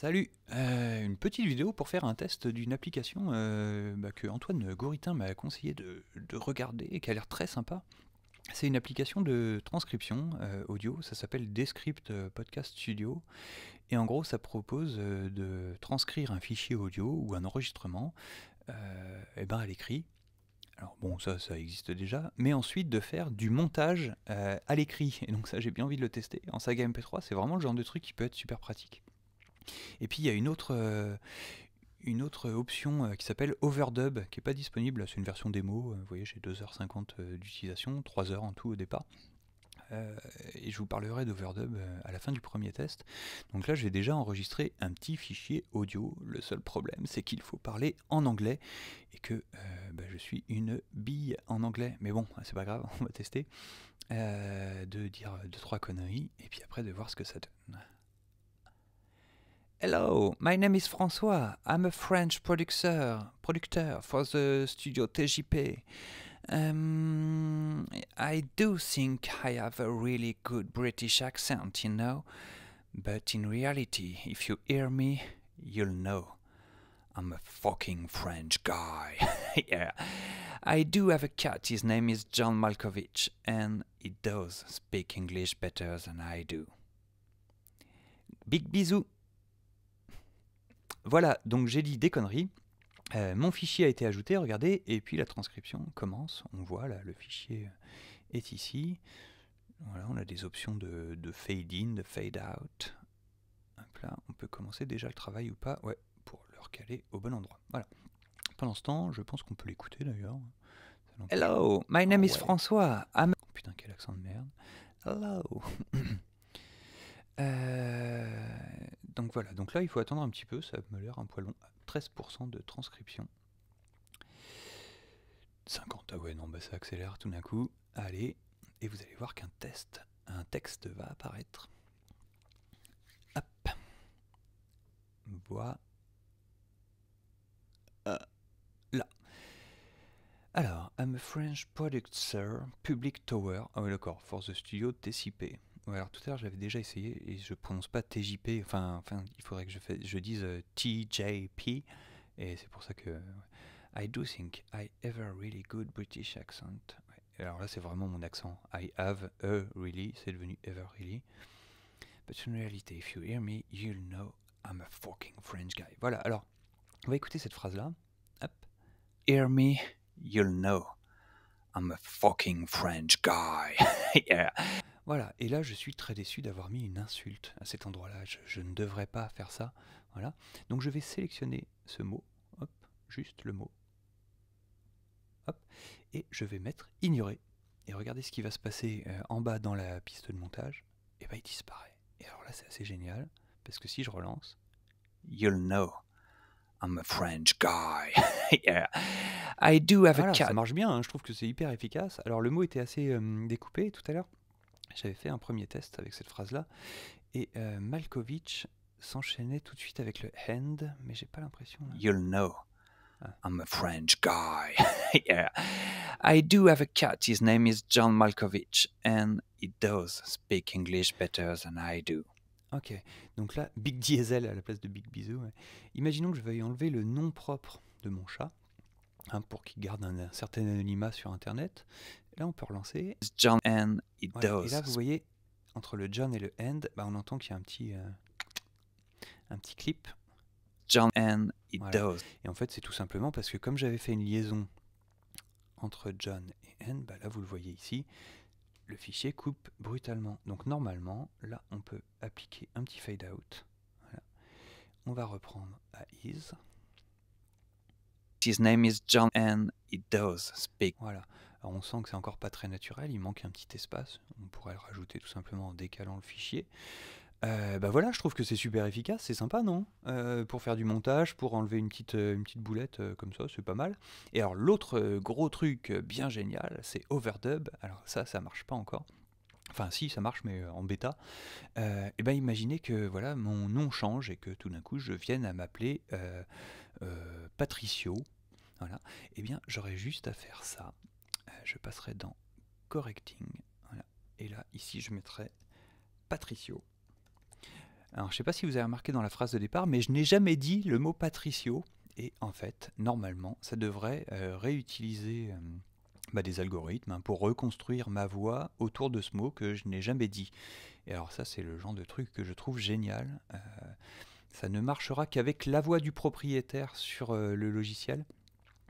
Salut euh, Une petite vidéo pour faire un test d'une application euh, bah, que Antoine Goritin m'a conseillé de, regarder et qui a l'air très sympa. C'est une application de transcription euh, audio, ça s'appelle Descript Podcast Studio, et en gros ça propose de transcrire un fichier audio ou un enregistrement et ben à l'écrit. Alors bon, ça, ça existe déjà, mais ensuite de faire du montage à l'écrit. Et donc ça, j'ai bien envie de le tester. En saga MP3, c'est vraiment le genre de truc qui peut être super pratique. Et puis il y a une autre, euh, option euh, qui s'appelle Overdub, qui n'est pas disponible, c'est une version démo, euh, vous voyez j'ai 2h50 d'utilisation, 3h en tout au départ. et je vous parlerai d'overdub à la fin du premier test. Donc là, j'ai déjà enregistré un petit fichier audio. Le seul problème, c'est qu'il faut parler en anglais et que bah, je suis une bille en anglais. Mais bon, c'est pas grave, on va tester. de dire deux trois conneries et puis après de voir ce que ça donne. Hello, my name is Francois. I'm a French producer, producer for the studio TJP. Um, I do think I have a really good British accent, you know, but in reality, if you hear me, you'll know. I'm a fucking French guy. yeah. I do have a cat, his name is John Malkovich, and he does speak English better than I do. Big bisous! Voilà, donc j'ai dit des conneries. Euh, mon fichier a été ajouté, regardez, et puis la transcription commence. On voit là, le fichier euh, est ici. Voilà, on a des options de, fade in, de fade out. Hop là, on peut commencer déjà le travail ou pas, ouais, pour le recaler au bon endroit. Voilà. Pendant ce temps, je pense qu'on peut l'écouter d'ailleurs. Hello, my name is François. Oh, putain, quel accent de merde. Hello. euh... Donc voilà, donc là il faut attendre un petit peu, ça me l'air un poil long, 13% de transcription. 50, ah ouais non, bah ça accélère tout d'un coup. Allez, et vous allez voir qu'un test, un texte va apparaître. Hop. Voilà. Euh, là. Alors, I'm a French producer, Public Tower. Ah oui d'accord, for the studio TCP alors tout à l'heure, j'avais déjà essayé et je prononce pas TJP. Enfin, enfin il faudrait que je, fais je dise euh, TJP. Et c'est pour ça que. I do think I have a really good British accent. Alors là, c'est vraiment mon accent. I have a really, c'est devenu ever really. But in reality, if you hear me, you'll know I'm a fucking French guy. Voilà, alors, on va écouter cette phrase-là. Hop. Hear me, you'll know I'm a fucking French guy. yeah. Voilà, et là je suis très déçu d'avoir mis une insulte à cet endroit-là, je, ne devrais pas faire ça. Voilà, donc je vais sélectionner ce mot, juste le mot, et je vais mettre ignorer. Et regardez ce qui va se passer euh, en bas dans la piste de montage, et eh bien il disparaît. Et alors là c'est assez génial, parce que si je relance, you'll know. I'm a French guy. yeah. I do have a Ça marche bien, hein. je trouve que c'est hyper efficace. Alors le mot était assez euh, découpé tout à l'heure. J'avais fait un premier test avec cette phrase-là, et euh, Malkovich s'enchaînait tout de suite avec le hand, mais j'ai pas l'impression. You'll know. Ah. I'm a French guy. yeah. I do have a cat. His name is John Malkovich, and he does speak English better than I do. Ok, donc là, Big Diesel à la place de Big Bisou. Imaginons que je veuille enlever le nom propre de mon chat. Hein, pour qu'il garde un, certain anonymat sur Internet. là, on peut relancer. John Et là, vous voyez, entre le John et le end bah, on entend qu'il y a un petit, euh, un petit clip. John Et en fait, c'est tout simplement parce que comme j'avais fait une liaison entre John et end bah, là, vous le voyez ici, le fichier coupe brutalement. Donc normalement, là, on peut appliquer un petit fade out. On va reprendre à is. His name is John and he does speak. Voilà. on sent que c'est encore pas très naturel, il manque un petit espace. On pourrait le rajouter tout simplement en décalant le fichier. Euh, bah voilà, je trouve que c'est super efficace, c'est sympa, non euh, Pour faire du montage, pour enlever une petite, euh, une petite boulette euh, comme ça, c'est pas mal. Et alors l'autre gros truc bien génial, c'est Overdub. Alors ça, ça marche pas encore. Enfin si, ça marche, mais en bêta. et ben imaginez que voilà, mon nom change et que tout d'un coup, je vienne à m'appeler... Euh, Patricio. Voilà. Eh bien, j'aurais juste à faire ça. Euh, je passerai dans Correcting. Et là, ici, je mettrai Patricio. Alors, je ne sais pas si vous avez remarqué dans la phrase de départ, mais je n'ai jamais dit le mot Patricio. Et en fait, normalement, ça devrait euh, réutiliser bah, des algorithmes hein, pour reconstruire ma voix autour de ce mot que je n'ai jamais dit. Et alors ça, c'est le genre de truc que je trouve génial ça ne marchera qu'avec la voix du propriétaire sur euh, le logiciel.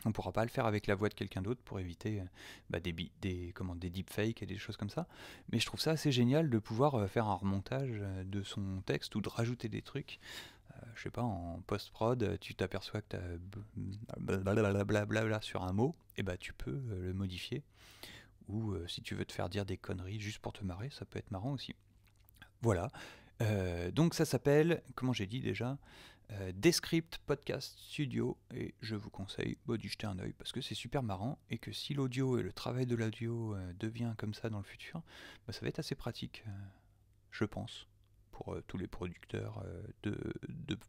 On ne pourra pas le faire avec la voix de quelqu'un d'autre pour éviter euh, bah, des, des, deepfakes et des choses comme ça. Mais je trouve ça assez génial de pouvoir euh, faire un remontage de son texte ou de rajouter des trucs. Je je sais pas, en post-prod, tu t'aperçois que tu as blablabla sur un mot, et bah tu peux le modifier. Ou si tu veux te faire dire des conneries juste pour te marrer, ça peut être marrant aussi. Voilà, euh, donc ça s'appelle, comment j'ai dit déjà, euh, Descript Podcast Studio et je vous conseille bah, d'y jeter un oeil parce que c'est super marrant et que si l'audio et le travail de l'audio euh, devient comme ça dans le futur, bah, ça va être assez pratique, je pense, pour tous les producteurs de,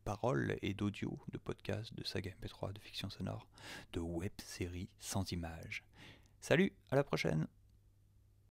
paroles et d'audio, de podcasts, de saga MP3, de fiction sonore, de web sans images. Salut, à la prochaine